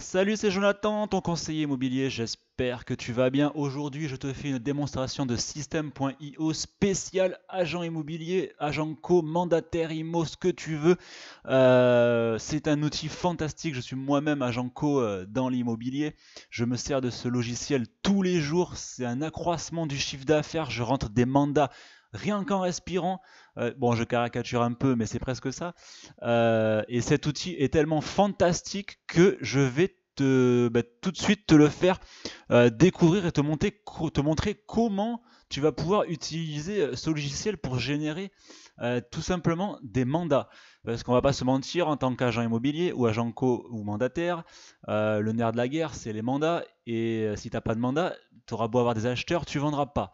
Salut, c'est Jonathan, ton conseiller immobilier. J'espère que tu vas bien. Aujourd'hui, je te fais une démonstration de système.io spécial agent immobilier, agent co, mandataire immo, ce que tu veux. Euh, c'est un outil fantastique. Je suis moi-même agent co euh, dans l'immobilier. Je me sers de ce logiciel tous les jours. C'est un accroissement du chiffre d'affaires. Je rentre des mandats rien mmh. qu'en respirant. Euh, bon, je caricature un peu, mais c'est presque ça. Euh, et cet outil est tellement fantastique que je vais te, bah, tout de suite te le faire euh, découvrir et te, monter, te montrer comment tu vas pouvoir utiliser ce logiciel pour générer tout simplement des mandats. Parce qu'on va pas se mentir, en tant qu'agent immobilier ou agent co ou mandataire, le nerf de la guerre, c'est les mandats. Et si tu n'as pas de mandat, tu auras beau avoir des acheteurs, tu vendras pas.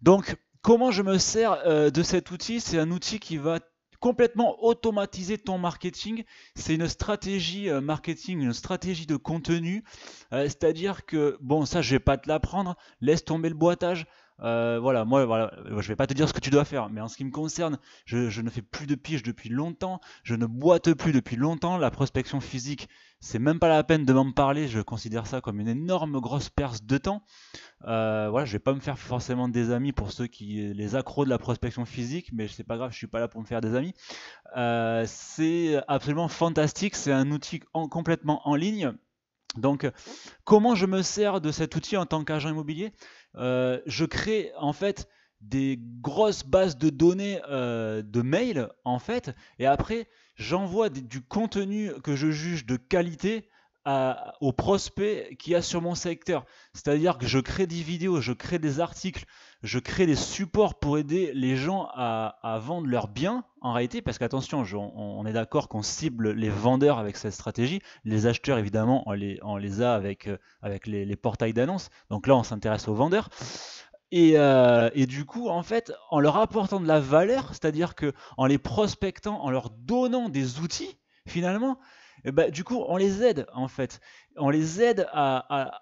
Donc, comment je me sers euh, de cet outil C'est un outil qui va complètement automatiser ton marketing. C'est une stratégie euh, marketing, une stratégie de contenu. Euh, c'est-à-dire que, bon, ça, je vais pas te l'apprendre. Laisse tomber le boitage. Euh, voilà, moi, voilà, je vais pas te dire ce que tu dois faire, mais en ce qui me concerne, je, ne fais plus de pige depuis longtemps, je ne boite plus depuis longtemps. La prospection physique, c'est même pas la peine de m'en parler. Je considère ça comme une énorme grosse perte de temps. Euh, voilà, je vais pas me faire forcément des amis pour ceux qui les accros de la prospection physique, mais c'est pas grave, je suis pas là pour me faire des amis. Euh, c'est absolument fantastique. C'est un outil complètement en ligne. Donc, comment je me sers de cet outil en tant qu'agent immobilier euh, je crée en fait des grosses bases de données euh, de mail en fait, et après j'envoie du contenu que je juge de qualité aux prospects qu'il y a sur mon secteur. C'est-à-dire que je crée des vidéos, je crée des articles, je crée des supports pour aider les gens à, vendre leurs biens en réalité, parce qu'attention, on, est d'accord qu'on cible les vendeurs avec cette stratégie, les acheteurs évidemment on les, a avec, euh, les, portails d'annonces, donc là on s'intéresse aux vendeurs. Euh, et, du coup, en fait, en leur apportant de la valeur, c'est-à-dire que en les prospectant, en leur donnant des outils, finalement, eh ben, du coup, on les aide en fait, on les aide à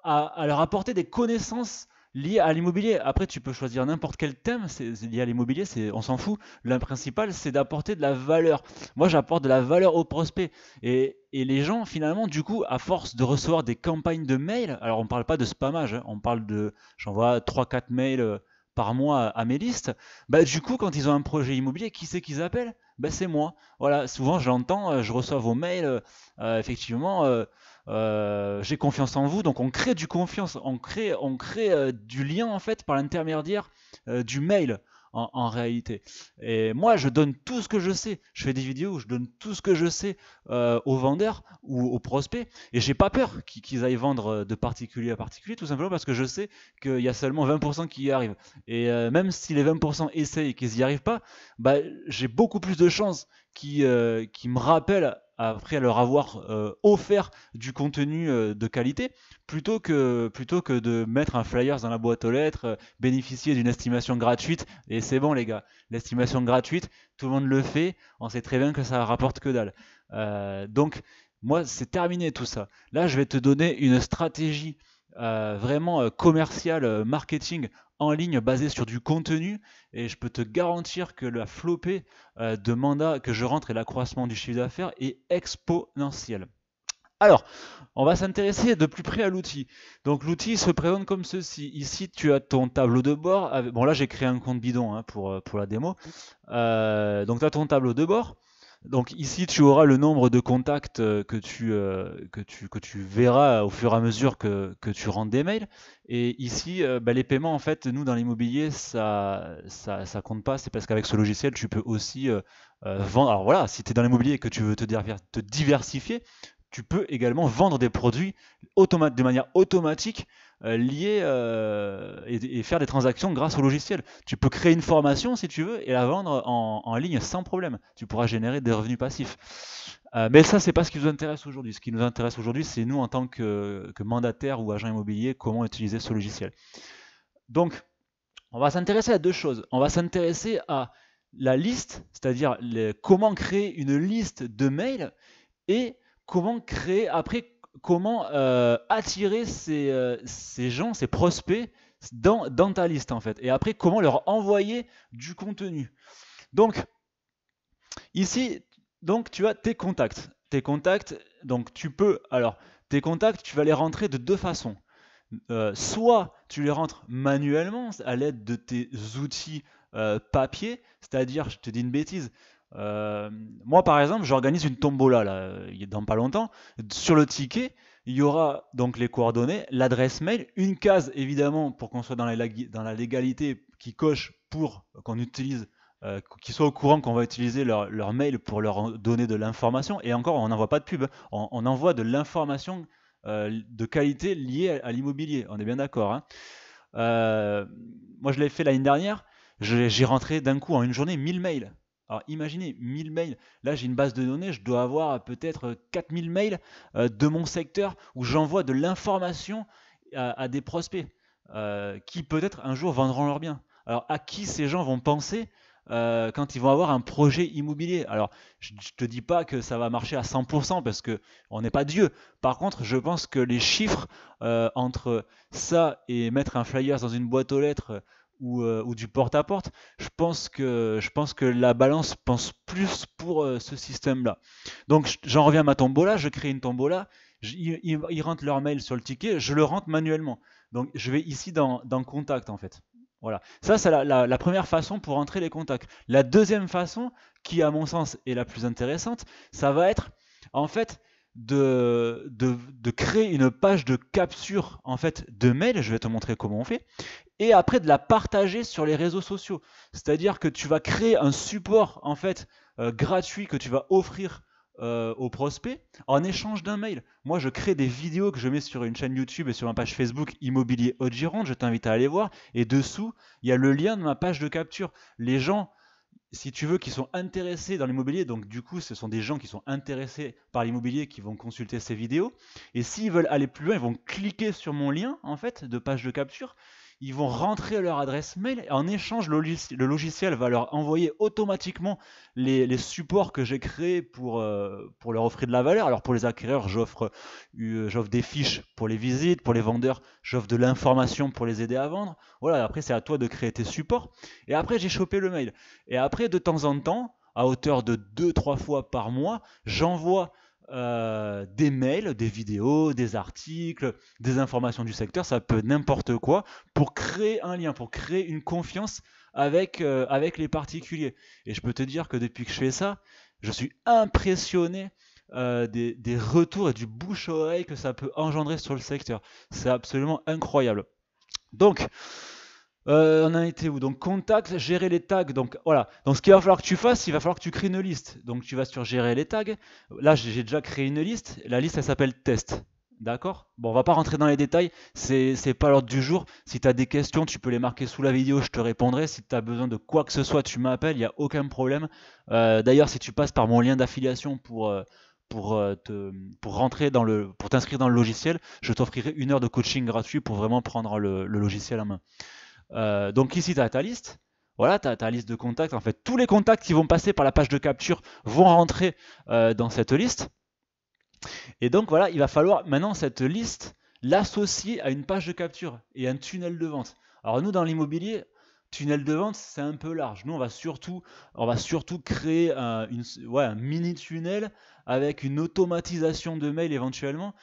leur apporter des connaissances lié à l'immobilier. Après, tu peux choisir n'importe quel thème, c'est lié à l'immobilier, c'est on s'en fout. l'un principal, c'est d'apporter de la valeur. Moi, j'apporte de la valeur aux prospects. Et, et, les gens, finalement, du coup, à force de recevoir des campagnes de mails, alors on ne parle pas de spammage, hein, on parle de j'envoie 3-4 mails euh, par mois à mes listes, bah, du coup, quand ils ont un projet immobilier, qui c'est qu'ils appellent bah, C'est moi. Voilà, souvent, j'entends, euh, je reçois vos mails, euh, effectivement. Euh, j'ai confiance en vous. Donc on crée du confiance, on crée, on crée euh, du lien en fait par l'intermédiaire euh, du mail. En, réalité. Et moi, je donne tout ce que je sais. Je fais des vidéos où je donne tout ce que je sais aux vendeurs ou aux prospects. Et j'ai pas peur qu'ils aillent vendre de particulier à particulier, tout simplement parce que je sais qu'il y a seulement 20% qui y arrivent. Et même si les 20% essayent et qu'ils n'y arrivent pas, bah, j'ai beaucoup plus de chances qui, qui me rappellent après leur avoir euh, offert du contenu euh, de qualité, plutôt que, plutôt que de mettre un flyer dans la boîte aux lettres, euh, bénéficier d'une estimation gratuite, et c'est bon les gars, l'estimation gratuite, tout le monde le fait, on sait très bien que ça rapporte que dalle. donc moi, c'est terminé tout ça. Là, je vais te donner une stratégie euh, vraiment euh, commercial, euh, marketing en ligne basé sur du contenu. Et je peux te garantir que la flopée de mandats que je rentre et l'accroissement du chiffre d'affaires est exponentiel. Alors, on va s'intéresser de plus près à l'outil. Donc l'outil se présente comme ceci. Ici, tu as ton tableau de bord. Bon là, j'ai créé un compte bidon hein, pour, pour la démo. donc tu as ton tableau de bord. Donc ici, tu auras le nombre de contacts euh, euh, que tu, verras au fur et à mesure que, tu rentres des mails. Et ici, euh, bah, les paiements, en fait, nous, dans l'immobilier, ça, ça, compte pas. C'est parce qu'avec ce logiciel, tu peux aussi vendre. Alors voilà, si tu es dans l'immobilier et que tu veux te, te diversifier, tu peux également vendre des produits de manière automatique euh, lier euh, et, faire des transactions grâce au logiciel. Tu peux créer une formation si tu veux et la vendre en, ligne sans problème. Tu pourras générer des revenus passifs. Euh, mais ça, ce n'est pas ce qui nous intéresse aujourd'hui. Ce qui nous intéresse aujourd'hui, c'est nous en tant que, que mandataire ou agent immobilier, comment utiliser ce logiciel. Donc, on va s'intéresser à deux choses. On va s'intéresser à la liste, c'est-à-dire comment créer une liste de mails et comment créer après comment euh, attirer euh, ces, gens, ces prospects dans, ta liste en fait. Et après, comment leur envoyer du contenu. Donc, ici, donc, tu as tes contacts. Tes contacts, donc tu peux, alors, tes contacts, tu vas les rentrer de deux façons. Euh, soit tu les rentres manuellement à l'aide de tes outils papier, c'est-à-dire, je te dis une bêtise, euh, moi, par exemple, j'organise une tombola là, dans pas longtemps. Sur le ticket, il y aura donc les coordonnées, l'adresse mail, une case évidemment pour qu'on soit dans la, dans la légalité qui coche pour qu'on utilise, euh, qu'ils soient au courant qu'on va utiliser leur, mail pour leur donner de l'information. Et encore, on n'envoie pas de pub, hein. on, envoie de l'information euh, de qualité liée à, l'immobilier. On est bien d'accord. Hein. moi, je l'ai fait l'année dernière. J'ai rentré d'un coup en une journée 1000 mails. Alors imaginez 1000 mails. Là, j'ai une base de données, je dois avoir peut-être 4000 euh, mails euh, de mon secteur où j'envoie de l'information à, des prospects euh, qui peut-être un jour vendront leur biens. Alors à qui ces gens vont penser quand ils vont avoir un projet immobilier. Alors, je ne te dis pas que ça va marcher à 100% parce que on n'est pas Dieu. Par contre, je pense que les chiffres entre ça et mettre un flyer dans une boîte aux lettres euh, ou, du porte-à-porte. Je, pense que, je pense que la balance pense plus pour euh, ce système-là. Donc j'en reviens à ma tombola, je crée une tombola, ils rentrent leur mail sur le ticket, je le rentre manuellement. Donc je vais ici dans, dans contact en fait. Voilà, ça c'est la, la, première façon pour entrer les contacts. La deuxième façon, qui à mon sens est la plus intéressante, ça va être en fait de, de, créer une page de capture en fait de mail, je vais te montrer comment on fait, et après de la partager sur les réseaux sociaux. C'est-à-dire que tu vas créer un support en fait euh, gratuit que tu vas offrir euh, aux prospects en échange d'un mail. Moi, je crée des vidéos que je mets sur une chaîne YouTube et sur ma page Facebook Immobilier Haute Gironde. Je t'invite à aller voir. Et dessous, il y a le lien de ma page de capture. Les gens si tu veux, qui sont intéressés dans l'immobilier. Donc, du coup, ce sont des gens qui sont intéressés par l'immobilier qui vont consulter ces vidéos. Et s'ils veulent aller plus loin, ils vont cliquer sur mon lien, en fait, de page de capture ils vont rentrer leur adresse mail. Et en échange, le, logiciel, va leur envoyer automatiquement les, supports que j'ai créés pour, euh, pour leur offrir de la valeur. Alors pour les acquéreurs, j'offre euh, j'offre des fiches pour les visites, pour les vendeurs, j'offre de l'information pour les aider à vendre. Voilà, après c'est à toi de créer tes supports. Et après, j'ai chopé le mail. Et après, de temps en temps, à hauteur de 2-3 fois par mois, j'envoie euh, des mails, des vidéos, des articles, des informations du secteur, ça peut n'importe quoi, pour créer un lien, pour créer une confiance avec, euh, avec les particuliers. Et je peux te dire que depuis que je fais ça, je suis impressionné euh, des, des, retours et du bouche-oreille que ça peut engendrer sur le secteur. C'est absolument incroyable. Donc, euh, on a été où Donc contact, gérer les tags. Donc voilà. Donc ce qu'il va falloir que tu fasses, il va falloir que tu crées une liste. Donc tu vas sur gérer les tags. Là j'ai déjà créé une liste. La liste elle s'appelle test. D'accord Bon, on va pas rentrer dans les détails, c'est pas l'ordre du jour. Si tu as des questions, tu peux les marquer sous la vidéo, je te répondrai. Si tu as besoin de quoi que ce soit, tu m'appelles, il n'y a aucun problème. Euh, d'ailleurs, si tu passes par mon lien d'affiliation pour, euh, pour, rentrer dans le pour t'inscrire dans le logiciel, je t'offrirai une heure de coaching gratuit pour vraiment prendre le, le logiciel en main. Euh, donc ici, tu as ta liste. Voilà, tu as ta liste de contacts. En fait, tous les contacts qui vont passer par la page de capture vont rentrer euh, dans cette liste. Et donc voilà, il va falloir maintenant cette liste l'associer à une page de capture et un tunnel de vente. Alors nous, dans l'immobilier, tunnel de vente, c'est un peu large. Nous, on va surtout, on va surtout créer un mini tunnel avec une automatisation de mail éventuellement,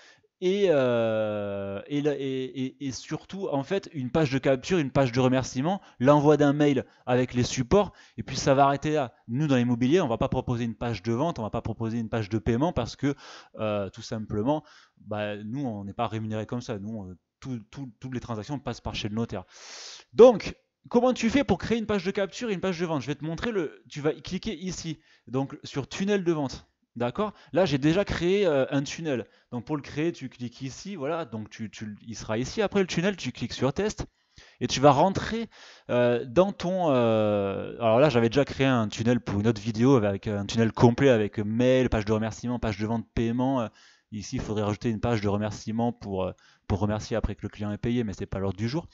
euh, et, et, surtout en fait une page de capture, une page de remerciement, l'envoi d'un mail avec les supports, et puis ça va arrêter là. Nous dans l'immobilier, on ne va pas proposer une page de vente, on ne va pas proposer une page de paiement parce que euh, tout simplement, bah, nous on n'est pas rémunéré comme ça, nous toutes les transactions passent par chez le notaire. Donc Comment tu fais pour créer une page de capture et une page de vente Je vais te montrer le. Tu vas cliquer ici, donc sur tunnel de vente. D'accord Là, j'ai déjà créé euh, un tunnel. Donc pour le créer, tu cliques ici, voilà, donc tu, tu, il sera ici. Après le tunnel, tu cliques sur test et tu vas rentrer euh, dans ton... Euh, alors là, j'avais déjà créé un tunnel pour une autre vidéo avec un tunnel complet avec mail, page de remerciement, page de vente, paiement. Ici, il faudrait rajouter une page de remerciement pour, pour remercier après que le client est payé, mais ce n'est pas l'ordre du jour.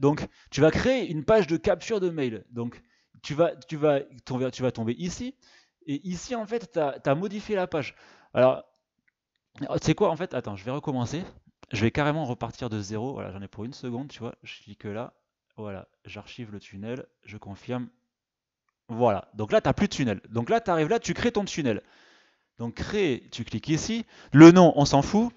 donc, tu vas créer une page de capture de mail. Donc, tu vas, tu vas, tu vas tomber ici. Et ici, en fait, tu as, modifié la page. Alors, c'est quoi en fait Attends, je vais recommencer. Je vais carrément repartir de zéro. Voilà, j'en ai pour une seconde, tu vois. Je clique là. Voilà, j'archive le tunnel. Je confirme. Voilà. Donc là, tu n'as plus de tunnel. Donc là, tu arrives là, tu crées ton tunnel. Donc créer, tu cliques ici. Le nom, on s'en fout.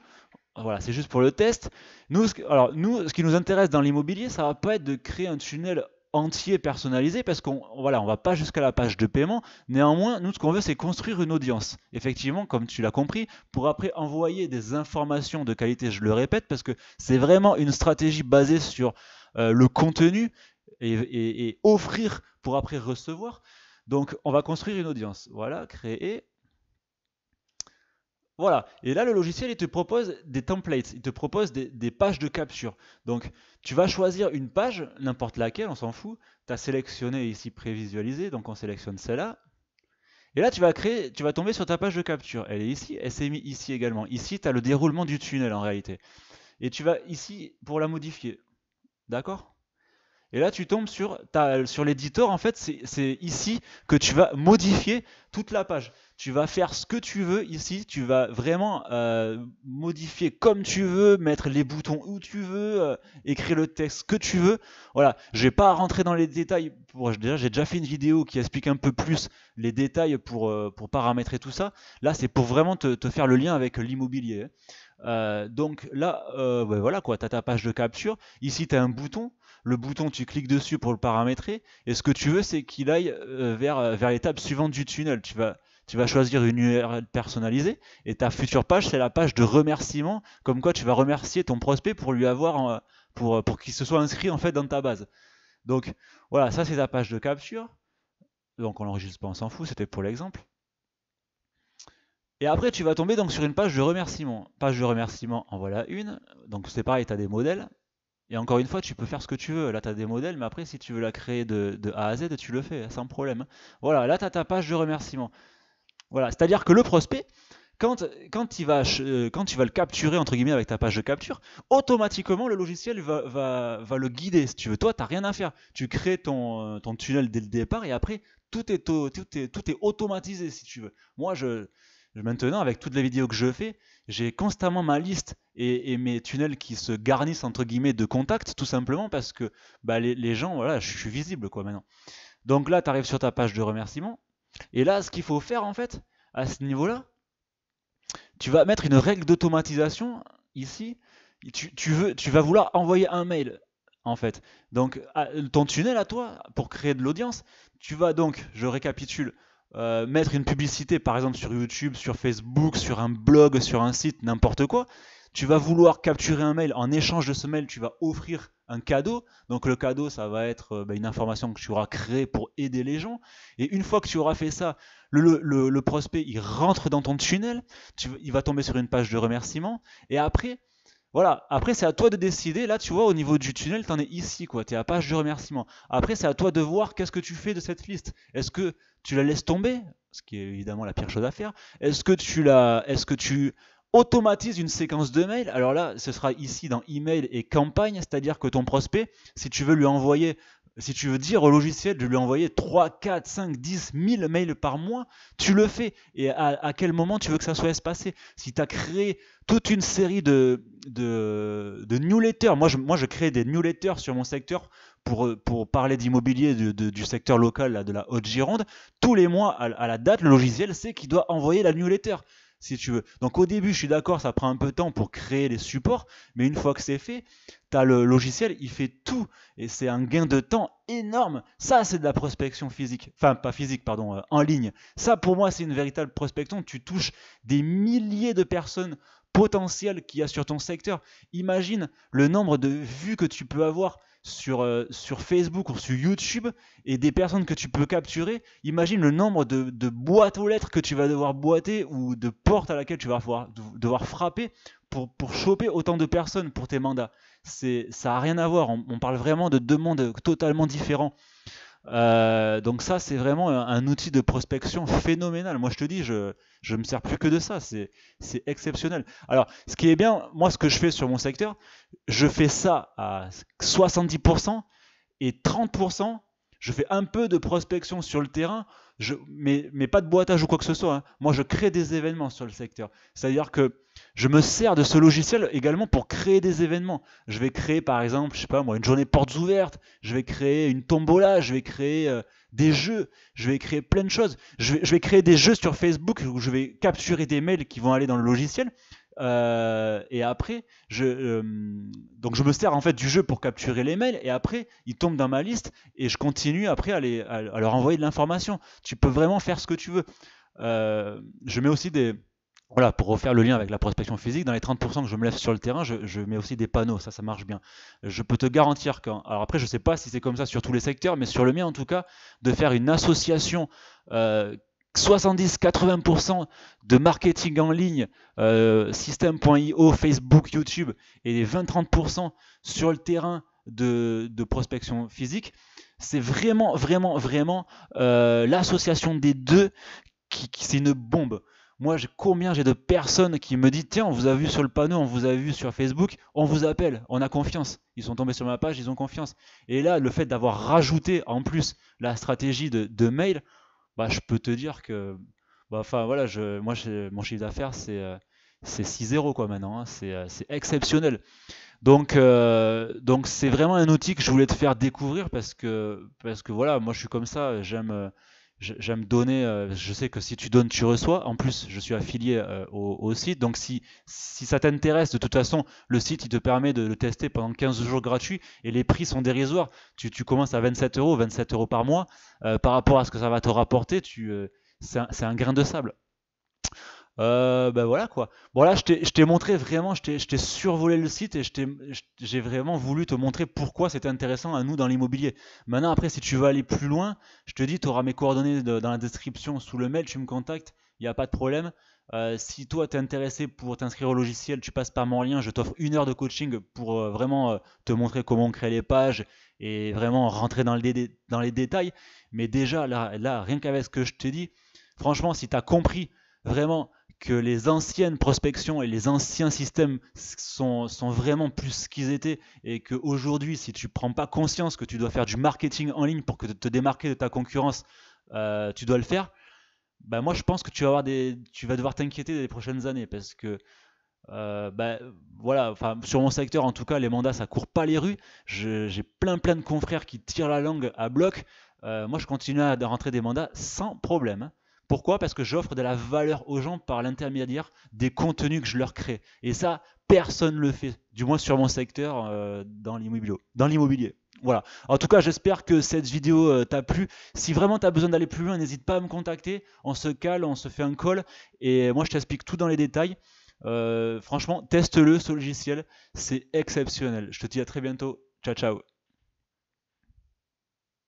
Voilà, c'est juste pour le test. Nous, alors, nous, ce qui nous intéresse dans l'immobilier, ça va pas être de créer un tunnel entier personnalisé parce qu'on voilà, on va pas jusqu'à la page de paiement. Néanmoins, nous ce qu'on veut c'est construire une audience. Effectivement, comme tu l'as compris, pour après envoyer des informations de qualité, je le répète parce que c'est vraiment une stratégie basée sur euh, le contenu et offrir pour après recevoir. Donc on va construire une audience. Voilà, créer voilà. Et là, le logiciel, il te propose des templates, il te propose des, pages de capture. Donc, tu vas choisir une page, n'importe laquelle, on s'en fout. Tu as sélectionné ici prévisualiser, donc on sélectionne celle-là. Et là, tu vas, créer, tu vas tomber sur ta page de capture. Elle est ici, elle s'est mise ici également. Ici, tu as le déroulement du tunnel en réalité. Et tu vas ici pour la modifier. D'accord et là, tu tombes sur, sur l'éditeur, en fait, c'est ici que tu vas modifier toute la page tu vas faire ce que tu veux ici, tu vas vraiment euh, modifier comme tu veux, mettre les boutons où tu veux, euh, écrire le texte que tu veux. Voilà, je n'ai pas rentrer dans les détails. déjà, j'ai déjà fait une vidéo qui explique un peu plus les détails pour, euh, pour paramétrer tout ça. Là, c'est pour vraiment te, faire le lien avec l'immobilier. Hein. donc là, voilà quoi, tu as ta page de capture. Ici, tu as un bouton le bouton, tu cliques dessus pour le paramétrer. Et ce que tu veux, c'est qu'il aille vers, vers l'étape suivante du tunnel. Tu vas, tu vas choisir une URL personnalisée et ta future page, c'est la page de remerciement, comme quoi tu vas remercier ton prospect pour lui avoir, euh, pour, euh, pour qu'il se soit inscrit en fait dans ta base. Donc voilà, ça c'est ta page de capture. Donc on l'enregistre pas, on s'en fout, c'était pour l'exemple. Et après, tu vas tomber donc sur une page de remerciement. Page de remerciement, en voilà une. Donc c'est pareil, tu as des modèles. Et encore une fois, tu peux faire ce que tu veux. Là, tu as des modèles, mais après, si tu veux la créer de, de, A à Z, tu le fais, hein, sans problème. Hein. Voilà, là, tu as ta page de remerciement. Voilà, c'est-à-dire que le prospect, quand, quand, il va, euh, quand tu vas le capturer, entre guillemets, avec ta page de capture, automatiquement, le logiciel va, va, va le guider. Si tu veux, toi, tu n'as rien à faire. Tu crées ton, euh, ton, tunnel dès le départ et après, tout est, tout est, tout est automatisé, si tu veux. Moi, je, maintenant, avec toutes les vidéos que je fais, j'ai constamment ma liste et, mes tunnels qui se garnissent, entre guillemets, de contacts, tout simplement parce que bah, les, les gens, voilà, je suis visible, quoi, maintenant. Donc là, tu arrives sur ta page de remerciement. Et là, ce qu'il faut faire en fait, à ce niveau-là, tu vas mettre une règle d'automatisation ici. Tu, veux, tu vas vouloir envoyer un mail en fait. Donc ton tunnel à toi, pour créer de l'audience, tu vas donc, je récapitule, euh, mettre une publicité par exemple sur YouTube, sur Facebook, sur un blog, sur un site, n'importe quoi, tu vas vouloir capturer un mail. En échange de ce mail, tu vas offrir un cadeau. Donc le cadeau, ça va être euh, bah, une information que tu auras créée pour aider les gens. Et une fois que tu auras fait ça, le, prospect, il rentre dans ton tunnel, il va tomber sur une page de remerciement. Et après, voilà, après c'est à toi de décider. Là, tu vois, au niveau du tunnel, tu en es ici, quoi. Tu es à page de remerciement. Après, c'est à toi de voir qu'est-ce que tu fais de cette liste. Est-ce que tu la laisses tomber ce qui est évidemment la pire chose à faire. Est-ce que tu la, est-ce que tu automatise une séquence de mails. Alors là, ce sera ici dans email et campagne, c'est-à-dire que ton prospect, si tu veux lui envoyer, si tu veux dire au logiciel de lui envoyer 3, 4, 5, 10, 1000 mails par mois, tu le fais. Et à, quel moment tu veux que ça soit espacé Si tu as créé toute une série de, de, newsletters, moi je, moi je crée des newsletters sur mon secteur pour, pour, parler d'immobilier du, secteur local de la Haute-Gironde, tous les mois à, la date, le logiciel sait qu'il doit envoyer la newsletter tu veux. Donc au début, je suis d'accord, ça prend un peu de temps pour créer les supports, mais une fois que c'est fait, tu as le logiciel, il fait tout, et c'est un gain de temps énorme. Ça, c'est de la prospection physique, enfin pas physique, pardon, euh, en ligne. Ça, pour moi, c'est une véritable prospection. Tu touches des milliers de personnes potentielles qu'il y a sur ton secteur. Imagine le nombre de vues que tu peux avoir sur, euh, sur Facebook ou sur YouTube et des personnes que tu peux capturer, imagine le nombre de, boîtes aux lettres que tu vas devoir boiter ou de portes à laquelle tu vas devoir, frapper pour, pour, choper autant de personnes pour tes mandats. Ça n'a rien à voir, on, on parle vraiment de deux mondes totalement différents. Euh, donc ça, c'est vraiment un, outil de prospection phénoménal. Moi, je te dis, je ne me sers plus que de ça. c'est exceptionnel. Alors, ce qui est bien, moi, ce que je fais sur mon secteur, je fais ça à 70% et 30%. Je fais un peu de prospection sur le terrain je, mais, pas de boitage ou quoi que ce soit. Hein. Moi, je crée des événements sur le secteur. C'est-à-dire que je me sers de ce logiciel également pour créer des événements. Je vais créer, par exemple, je sais pas moi, une journée portes ouvertes. Je vais créer une tombola. Je vais créer euh, des jeux. Je vais créer plein de choses. je vais créer des jeux sur Facebook où je vais capturer des mails qui vont aller dans le logiciel. Euh, et après, je, euh, donc je me sers en fait du jeu pour capturer les mails. Et après, ils tombent dans ma liste et je continue après à, à, leur envoyer de l'information. Tu peux vraiment faire ce que tu veux. Euh, je mets aussi des, voilà, pour refaire le lien avec la prospection physique, dans les 30% que je me lève sur le terrain, je, mets aussi des panneaux, ça, ça marche bien. Je peux te garantir qu'en. Alors après, je ne sais pas si c'est comme ça sur tous les secteurs, mais sur le mien en tout cas, de faire une association euh, 70-80% de marketing en ligne, euh, système.io, Facebook, YouTube, et les 20-30% sur le terrain de, prospection physique, c'est vraiment, vraiment, vraiment euh, l'association des deux qui, c'est une bombe. Moi, combien j'ai de personnes qui me disent Tiens, on vous a vu sur le panneau, on vous a vu sur Facebook, on vous appelle, on a confiance. Ils sont tombés sur ma page, ils ont confiance. Et là, le fait d'avoir rajouté en plus la stratégie de, de mail, bah, je peux te dire que bah, enfin voilà, je, moi mon chiffre d'affaires c'est 6-0 euh, quoi maintenant, hein. euh, c'est exceptionnel. Donc euh, donc c'est vraiment un outil que je voulais te faire découvrir parce que parce que voilà, moi je suis comme ça, j'aime j'aime donner, euh, je sais que si tu donnes, tu reçois. En plus, je suis affilié euh, au, site. Donc, si, si ça t'intéresse, de toute façon, le site, il te permet de le tester pendant 15 jours gratuits et les prix sont dérisoires. Tu, tu commences à 27 euros, 27 euros par mois. Euh, par rapport à ce que ça va te rapporter, tu, c'est un, grain de sable. Euh, ben voilà quoi. Bon là, je t'ai montré vraiment, je t'ai survolé le site et j'ai vraiment voulu te montrer pourquoi c'était intéressant à nous dans l'immobilier. Maintenant, après, si tu veux aller plus loin, je te dis, tu auras mes coordonnées dans la description sous le mail, tu me contactes, il n'y a pas de problème. Euh, si toi tu es intéressé pour t'inscrire au logiciel, tu passes par mon lien, je t'offre une heure de coaching pour euh, vraiment te montrer comment créer les pages et vraiment rentrer dans, le dans les détails. Mais déjà, là, là rien qu'avec ce que je t'ai dit, franchement, si tu as compris vraiment que les anciennes prospections et les anciens systèmes sont, vraiment plus ce qu'ils étaient et qu'aujourd'hui, si tu ne prends pas conscience que tu dois faire du marketing en ligne pour que te démarquer de ta concurrence, euh, tu dois le faire, Ben moi je pense que tu vas, avoir des, tu vas devoir t'inquiéter des prochaines années parce que euh, bah, voilà, enfin, sur mon secteur en tout cas, les mandats ça court pas les rues. J'ai plein plein de confrères qui tirent la langue à bloc. Euh, moi je continue à rentrer des mandats sans problème. Hein. Pourquoi Parce que j'offre de la valeur aux gens par l'intermédiaire des contenus que je leur crée. Et ça, personne ne le fait, du moins sur mon secteur euh, dans l'immobilier. Voilà. En tout cas, j'espère que cette vidéo euh, t'a plu. Si vraiment tu as besoin d'aller plus loin, n'hésite pas à me contacter. On se cale, on se fait un call. Et moi, je t'explique tout dans les détails. Euh, franchement, teste-le, ce logiciel. C'est exceptionnel. Je te dis à très bientôt. Ciao, ciao.